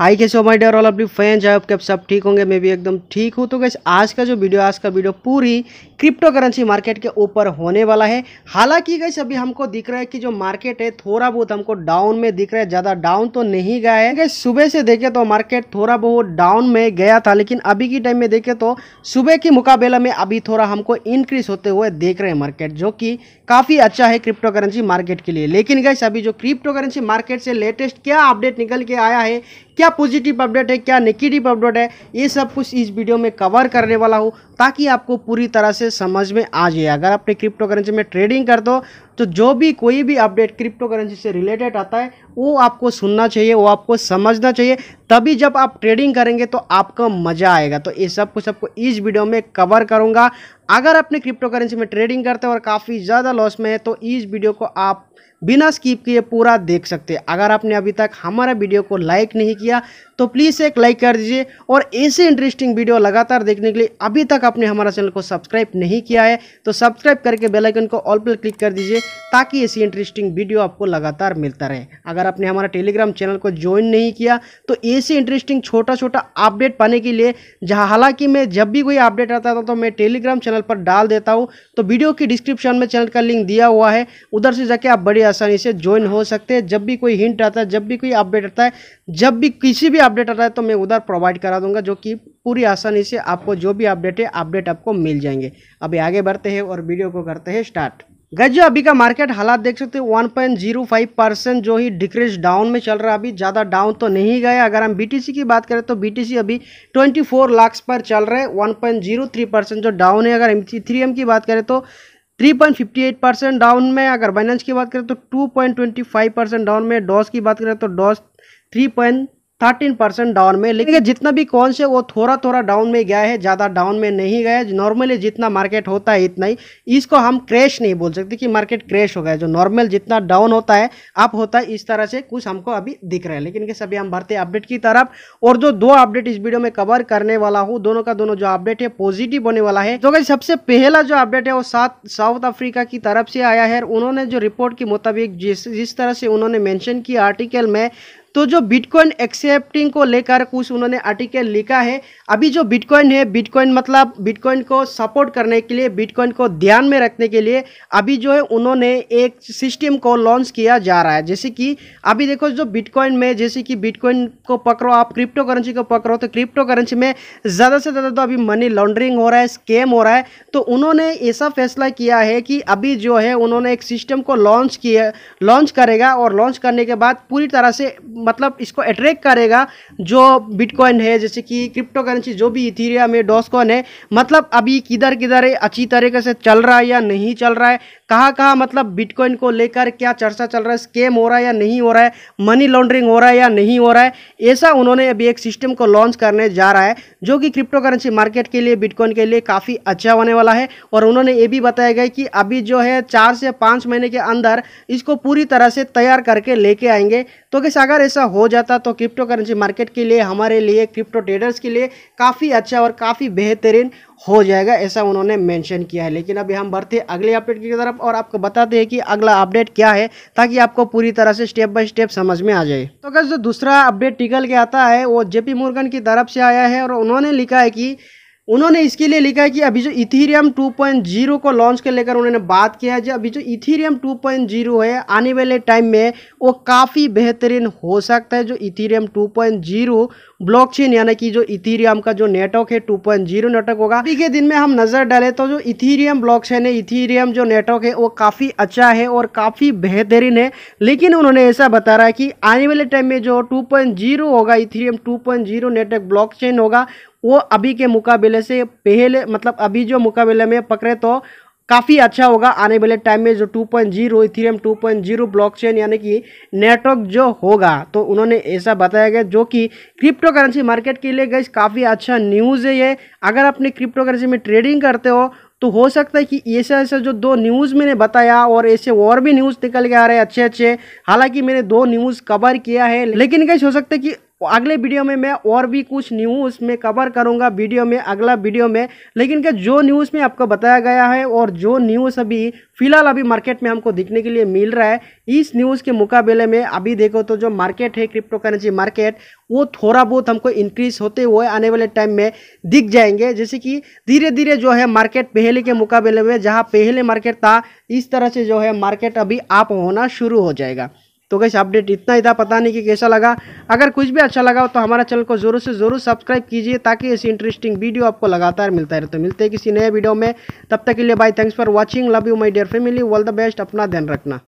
हाय कैसे हो my dear all अपनी फैन जो आपके आप सब ठीक होंगे मैं भी एकदम ठीक हूँ तो गैस आज का जो वीडियो आज का वीडियो पूरी क्रिप्टो करेंसी मार्केट के ऊपर होने वाला है हालांकि गई अभी हमको दिख रहा है कि जो मार्केट है थोड़ा बहुत हमको डाउन में दिख रहा है ज़्यादा डाउन तो नहीं गया है सुबह से देखे तो मार्केट थोड़ा बहुत डाउन में गया था लेकिन अभी की टाइम में देखे तो सुबह के मुकाबला में अभी थोड़ा हमको इंक्रीज होते हुए देख रहे हैं मार्केट जो कि काफ़ी अच्छा है क्रिप्टो करेंसी मार्केट के लिए लेकिन गई अभी जो क्रिप्टो करेंसी मार्केट से लेटेस्ट क्या अपडेट निकल के आया है क्या पॉजिटिव अपडेट है क्या नेगेटिव अपडेट है ये सब कुछ इस वीडियो में कवर करने वाला हूँ ताकि आपको पूरी तरह से समझ में आ जाए अगर आपने क्रिप्टो करेंसी में ट्रेडिंग कर दो तो जो भी कोई भी अपडेट क्रिप्टो करेंसी से रिलेटेड आता है वो आपको सुनना चाहिए वो आपको समझना चाहिए तभी जब आप ट्रेडिंग करेंगे तो आपका मज़ा आएगा तो ये सब कुछ आपको इस वीडियो में कवर करूँगा अगर आपने क्रिप्टो करेंसी में ट्रेडिंग करते हो और काफ़ी ज़्यादा लॉस में है तो इस वीडियो को आप बिना स्किप किए पूरा देख सकते हैं अगर आपने अभी तक हमारा वीडियो को लाइक नहीं किया तो प्लीज़ एक लाइक कर दीजिए और ऐसे इंटरेस्टिंग वीडियो लगातार देखने के लिए अभी तक आपने हमारा चैनल को सब्सक्राइब नहीं किया है तो सब्सक्राइब करके बेलाइकन को ऑल पर क्लिक कर दीजिए ताकि ऐसी इंटरेस्टिंग वीडियो आपको लगातार मिलता रहे अगर आपने हमारा टेलीग्राम चैनल को ज्वाइन नहीं किया तो ऐसे इंटरेस्टिंग छोटा छोटा अपडेट पाने के लिए जहाँ हालांकि मैं जब भी कोई अपडेट आता था तो मैं टेलीग्राम चैनल पर डाल देता हूँ तो वीडियो की डिस्क्रिप्शन में चैनल का लिंक दिया हुआ है उधर से जाके आप बड़ी आसानी से ज्वाइन हो सकते हैं जब भी कोई हिंट आता है जब भी कोई अपडेट आता है जब भी किसी भी अपडेट आता है तो मैं उधर प्रोवाइड करा दूंगा जो कि पूरी आसानी से आपको जो भी अपडेट है अपडेट आपको मिल जाएंगे अभी आगे बढ़ते हैं और वीडियो को करते हैं स्टार्ट गज जो अभी का मार्केट हालात देख सकते हो 1.05 परसेंट जो ही डिक्रीज डाउन में चल रहा है अभी ज़्यादा डाउन तो नहीं गया अगर हम बीटीसी की बात करें तो बीटीसी अभी 24 लाख पर चल रहे हैं 1.03 परसेंट जो डाउन है अगर एम थ्री एम की बात करें तो 3.58 परसेंट डाउन में अगर बाइनेंस की बात करें तो 2.25 परसेंट डाउन में डॉस की बात करें तो डॉस पॉइंट थर्टीन परसेंट डाउन में लेकिन जितना भी कौन से वो थोड़ा थोड़ा डाउन में गया है ज़्यादा डाउन में नहीं गया है नॉर्मली जितना मार्केट होता है इतना ही इसको हम क्रैश नहीं बोल सकते कि मार्केट क्रैश हो गया जो नॉर्मल जितना डाउन होता है अप होता है इस तरह से कुछ हमको अभी दिख रहा है लेकिन कि सभी हम भरते अपडेट की तरफ और जो दो अपडेट इस वीडियो में कवर करने वाला हूँ दोनों का दोनों जो अपडेट है पॉजिटिव होने वाला है तो सबसे पहला जो अपडेट है वो साउथ अफ्रीका की तरफ से आया है उन्होंने जो रिपोर्ट के मुताबिक जिस जिस तरह से उन्होंने मैंशन किया आर्टिकल में तो जो बिटकॉइन एक्सेप्टिंग को लेकर कुछ उन्होंने आर्टिकल लिखा है अभी जो बिटकॉइन है बिटकॉइन मतलब बिटकॉइन को सपोर्ट करने के लिए बिटकॉइन को ध्यान में रखने के लिए अभी जो है उन्होंने एक सिस्टम को लॉन्च किया जा रहा है जैसे कि अभी देखो जो बिटकॉइन में जैसे कि बिटकॉइन को पकड़ो आप क्रिप्टो करेंसी को पकड़ो तो क्रिप्टो करेंसी में ज़्यादा से ज़्यादा तो अभी मनी लॉन्ड्रिंग हो रहा है स्कैम हो रहा है तो उन्होंने ऐसा फैसला किया है कि अभी जो है उन्होंने एक सिस्टम को लॉन्च किया लॉन्च करेगा और लॉन्च करने के बाद पूरी तरह से मतलब इसको अट्रैक्ट करेगा जो बिटकॉइन है जैसे कि क्रिप्टो करेंसी जो भी इथीरियम है डॉसकॉन है मतलब अभी किधर किधर है अच्छी तरीके से चल रहा है या नहीं चल रहा है कहाँ कहाँ मतलब बिटकॉइन को लेकर क्या चर्चा चल रहा है स्केम हो रहा है या नहीं हो रहा है मनी लॉन्ड्रिंग हो रहा है या नहीं हो रहा है ऐसा उन्होंने अभी एक सिस्टम को लॉन्च करने जा रहा है जो कि क्रिप्टो करेंसी मार्केट के लिए बिटकॉइन के लिए काफ़ी अच्छा होने वाला है और उन्होंने ये भी बताया गया कि अभी जो है चार से पाँच महीने के अंदर इसको पूरी तरह से तैयार करके लेके आएंगे तो किस अगर ऐसा हो जाता तो क्रिप्टो करेंसी मार्केट के लिए हमारे लिए क्रिप्टो ट्रेडर्स के लिए काफ़ी अच्छा और काफ़ी बेहतरीन हो जाएगा ऐसा उन्होंने मेंशन किया है लेकिन अभी हम बढ़ते हैं अगले अपडेट की तरफ और आपको बताते हैं कि अगला अपडेट क्या है ताकि आपको पूरी तरह से स्टेप बाय स्टेप समझ में आ जाए तो अगर जो दूसरा अपडेट निकल के आता है वो जेपी मुर्गन की तरफ से आया है और उन्होंने लिखा है कि उन्होंने इसके लिए लिखा है कि अभी जो इथीरियम 2.0 को लॉन्च कर लेकर उन्होंने बात किया है जो अभी जो इथीरियम 2.0 है आने वाले टाइम में वो काफ़ी बेहतरीन हो सकता है जो इथीरियम 2.0 ब्लॉकचेन यानी कि जो इथीरियम का जो नेटवर्क है 2.0 नेटवर्क होगा अभी के दिन में हम नज़र डालें तो जो इथीरियम ब्लॉक है इथीरियम जो नेटवर्क है वो काफ़ी अच्छा है और काफ़ी बेहतरीन है लेकिन उन्होंने ऐसा बता रहा है कि आने वाले टाइम में जो टू होगा इथीरियम टू नेटवर्क ब्लॉक होगा वो अभी के मुकाबले से पहले मतलब अभी जो मुकाबले में पकड़े तो काफ़ी अच्छा होगा आने वाले टाइम में जो 2.0 zero Ethereum two point zero blockchain यानी कि नेटवर्क जो होगा तो उन्होंने ऐसा बताया गया जो कि क्रिप्टो करेंसी मार्केट के लिए गई काफ़ी अच्छा न्यूज़ है ये अगर आपने क्रिप्टो करेंसी में ट्रेडिंग करते हो तो हो सकता है कि ऐसा ऐसा जो दो न्यूज़ मैंने बताया और ऐसे और भी न्यूज़ निकल के आ रहे हैं अच्छे अच्छे हालांकि मैंने दो न्यूज़ कवर किया है लेकिन कैसे हो सकता है कि अगले वीडियो में मैं और भी कुछ न्यूज़ में कवर करूँगा वीडियो में अगला वीडियो में लेकिन क्या जो न्यूज़ में आपको बताया गया है और जो न्यूज़ अभी फिलहाल अभी मार्केट में हमको दिखने के लिए मिल रहा है इस न्यूज़ के मुकाबले में अभी देखो तो जो मार्केट है क्रिप्टो करेंसी मार्केट वो थोड़ा बहुत हमको इंक्रीज होते हुए आने वाले टाइम में दिख जाएंगे जैसे कि धीरे धीरे जो है मार्केट पहले के मुकाबले में जहाँ पहले मार्केट था इस तरह से जो है मार्केट अभी आप होना शुरू हो जाएगा तो गैस अपडेट इतना ही था पता नहीं कि कैसा लगा अगर कुछ भी अच्छा लगा हो तो हमारा चैनल को ज़रूर से ज़रूर सब्सक्राइब कीजिए ताकि ऐसी इंटरेस्टिंग वीडियो आपको लगातार मिलता रहे तो मिलते हैं किसी नए वीडियो में तब तक के लिए bye thanks for watching love you my dear family all the best अपना ध्यान रखना